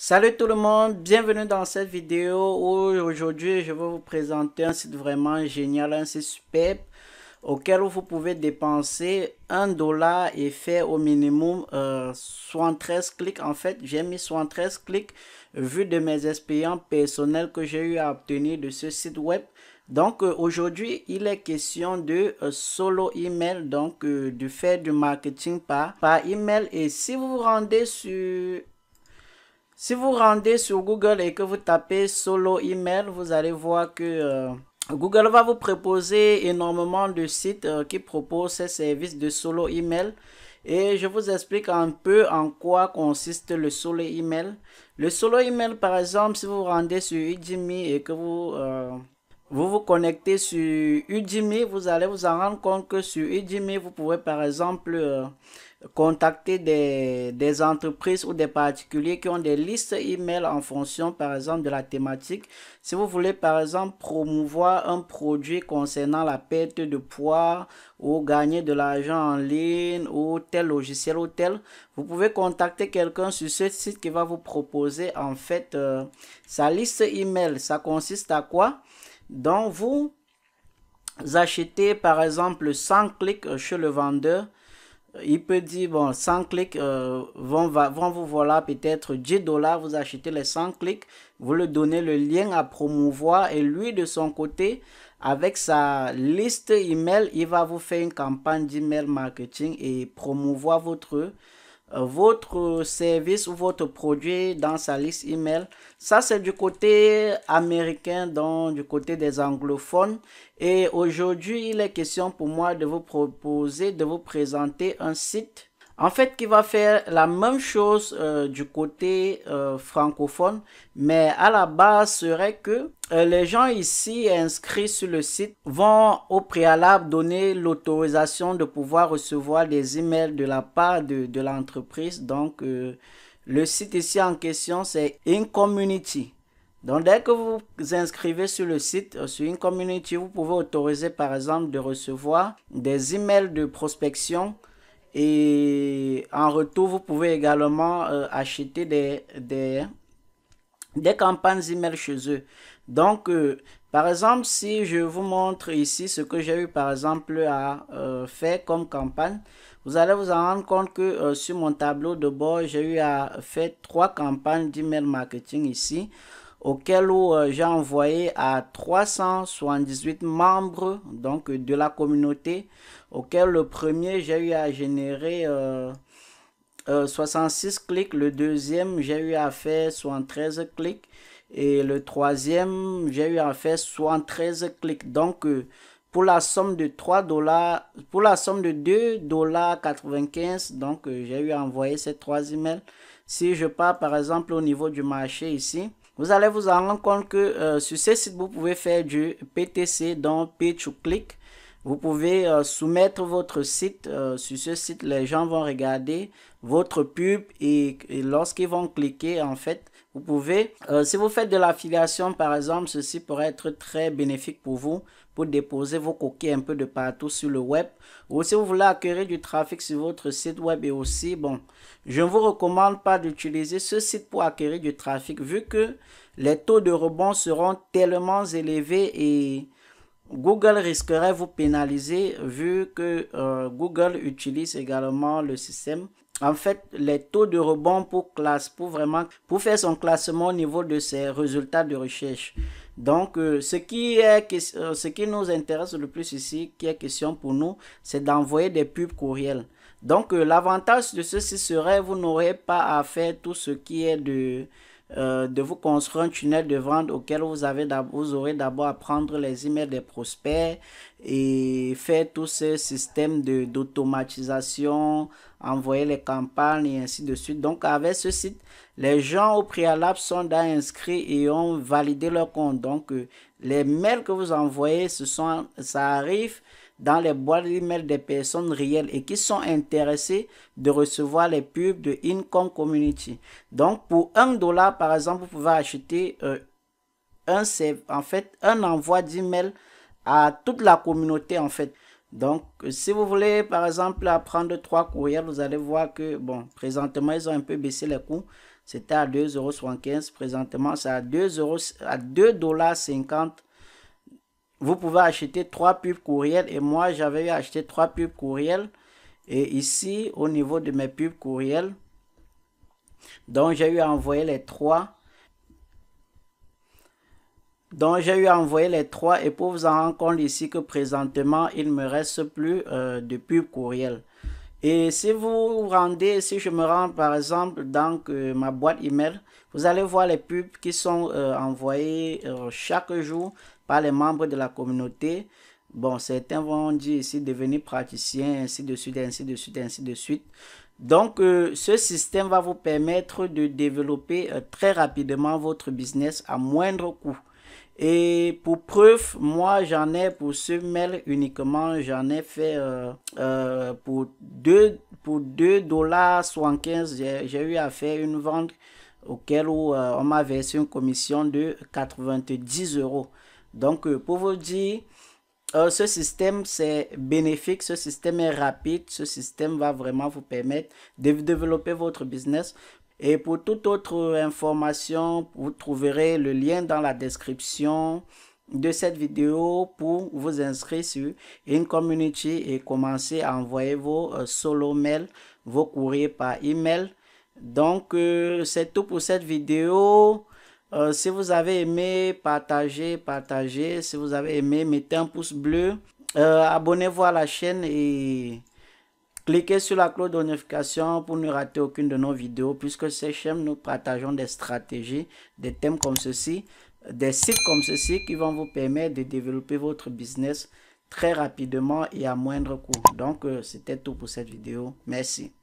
Salut tout le monde, bienvenue dans cette vidéo où aujourd'hui je vais vous présenter un site vraiment génial, un site superbe auquel vous pouvez dépenser un dollar et faire au minimum euh, 73 clics. En fait, j'ai mis 73 clics vu de mes expériences personnelles que j'ai eu à obtenir de ce site web. Donc euh, aujourd'hui, il est question de euh, solo email, donc euh, de faire du marketing par, par email. Et si vous vous rendez sur si vous rendez sur Google et que vous tapez solo email, vous allez voir que euh, Google va vous proposer énormément de sites euh, qui proposent ces services de solo email. Et je vous explique un peu en quoi consiste le solo email. Le solo email, par exemple, si vous rendez sur Udemy et que vous euh, vous vous connectez sur Udemy, vous allez vous en rendre compte que sur Udemy, vous pouvez par exemple euh, contacter des, entreprises ou des particuliers qui ont des listes email en fonction par exemple de la thématique. Si vous voulez par exemple promouvoir un produit concernant la perte de poids ou gagner de l'argent en ligne ou tel logiciel ou tel, vous pouvez contacter quelqu'un sur ce site qui va vous proposer en fait euh, sa liste email. Ça consiste à quoi? Donc vous achetez par exemple 100 clics euh, chez le vendeur, euh, il peut dire, bon, 100 clics euh, vont, vous voilà peut-être 10 dollars, vous achetez les 100 clics, vous lui donnez le lien à promouvoir et lui de son côté, avec sa liste email, il va vous faire une campagne d'email marketing et promouvoir votre votre service ou votre produit dans sa liste email. Ça, c'est du côté américain, donc du côté des anglophones. Et aujourd'hui, il est question pour moi de vous proposer, de vous présenter un site en fait, qui va faire la même chose euh, du côté euh, francophone, mais à la base serait que euh, les gens ici inscrits sur le site vont au préalable donner l'autorisation de pouvoir recevoir des emails de la part de, l'entreprise. Donc, le site ici en question, c'est InCommunity. Donc, dès que vous vous inscrivez sur le site, sur InCommunity, vous pouvez autoriser, par exemple, de recevoir des emails de prospection et en retour, vous pouvez également euh, acheter des, des, des, campagnes email chez eux. Donc, euh, par exemple, si je vous montre ici ce que j'ai eu par exemple à euh, faire comme campagne, vous allez vous rendre compte que sur mon tableau de bord, j'ai eu à faire trois campagnes d'email marketing ici auquel euh, j'ai envoyé à 378 membres donc de la communauté, auquel le premier j'ai eu à générer 66 euh, euh, clics, le deuxième j'ai eu à faire 73 clics et le troisième j'ai eu à faire 73 clics. Donc pour la somme de 3 dollars, pour la somme de 2 dollars 95, donc j'ai eu à envoyer ces trois emails. Si je pars par exemple au niveau du marché ici, vous allez vous en rendre compte que euh, sur ce site, vous pouvez faire du PTC, donc pitch ou Click. Vous pouvez euh, soumettre votre site. Euh, sur ce site, les gens vont regarder votre pub et lorsqu'ils vont cliquer, en fait, vous pouvez. Euh, si vous faites de l'affiliation, par exemple, ceci pourrait être très bénéfique pour vous pour déposer vos coquilles un peu de partout sur le web. Ou si vous voulez acquérir du trafic sur votre site web et aussi, bon, je ne vous recommande pas d'utiliser ce site pour acquérir du trafic vu que les taux de rebond seront tellement élevés et Google risquerait vous pénaliser vu que euh, Google utilise également le système en fait les taux de rebond pour classe, pour vraiment, pour faire son classement au niveau de ses résultats de recherche. Donc, euh, ce, qui est, euh, ce qui nous intéresse le plus ici, qui est question pour nous, c'est d'envoyer des pubs courriels. Donc, euh, l'avantage de ceci serait, vous n'aurez pas à faire tout ce qui est de, euh, de vous construire un tunnel de vente auquel vous, avez, vous aurez d'abord à prendre les emails des prospects et faire tout ce système d'automatisation, envoyer les campagnes et ainsi de suite. Donc avec ce site, les gens au préalable sont déjà inscrits et ont validé leur compte. Donc euh, les mails que vous envoyez, sont, ça arrive dans les boîtes d'e-mail des personnes réelles et qui sont intéressées de recevoir les pubs de Income Community. Donc, pour 1 dollar, par exemple, vous pouvez acheter euh, un, en fait, un envoi d'email à toute la communauté, en fait. Donc, si vous voulez, par exemple, prendre trois courriels, vous allez voir que, bon, présentement, ils ont un peu baissé les coûts. C'était à 2,75 Présentement, c'est à 2 dollars vous pouvez acheter trois pubs courriel et moi j'avais acheté trois pubs courriel et ici au niveau de mes pubs courriel dont j'ai eu à envoyer les trois donc j'ai eu à les trois et pour vous en rendre compte ici que présentement il me reste plus euh, de pubs courriel et si vous rendez, si je me rends par exemple dans euh, ma boîte email, vous allez voir les pubs qui sont euh, envoyées chaque jour les membres de la communauté. Bon, certains vont dire ici devenir praticien, ainsi de suite, ainsi de suite, ainsi de suite. Donc, euh, ce système va vous permettre de développer euh, très rapidement votre business à moindre coût. Et pour preuve, moi j'en ai pour ce mail uniquement, j'en ai fait euh, pour 2 pour 2 dollars 75, j'ai eu à faire une vente auquel on m'a versé une commission de 90 euros. Donc, euh, pour vous dire, euh, ce système, c'est bénéfique, ce système est rapide, ce système va vraiment vous permettre de développer votre business. Et pour toute autre information, vous trouverez le lien dans la description de cette vidéo pour vous inscrire sur InCommunity et commencer à envoyer vos euh, solo mails, vos courriers par email. Donc, c'est tout pour cette vidéo. Euh, si vous avez aimé, partagez, partagez. Si vous avez aimé, mettez un pouce bleu. Euh, abonnez-vous à la chaîne et cliquez sur la cloche de notification pour ne rater aucune de nos vidéos puisque ces chaînes, nous partageons des stratégies, des thèmes comme ceci, des sites comme ceci qui vont vous permettre de développer votre business très rapidement et à moindre coût. Donc, euh, c'était tout pour cette vidéo. Merci.